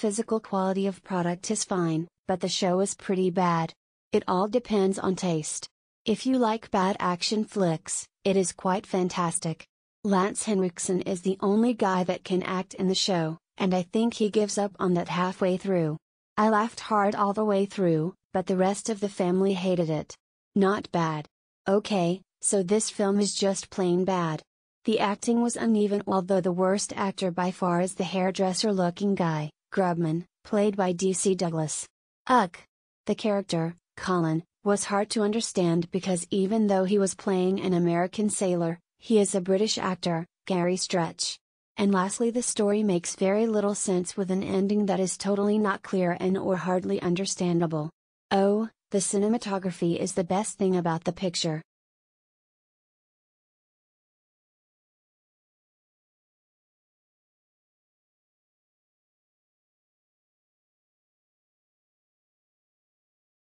physical quality of product is fine, but the show is pretty bad. It all depends on taste. If you like bad action flicks, it is quite fantastic. Lance Henriksen is the only guy that can act in the show, and I think he gives up on that halfway through. I laughed hard all the way through, but the rest of the family hated it. Not bad. Okay, so this film is just plain bad. The acting was uneven, although the worst actor by far is the hairdresser looking guy. Grubman, played by D.C. Douglas. Ugh! The character, Colin, was hard to understand because even though he was playing an American sailor, he is a British actor, Gary Stretch. And lastly the story makes very little sense with an ending that is totally not clear and or hardly understandable. Oh, the cinematography is the best thing about the picture.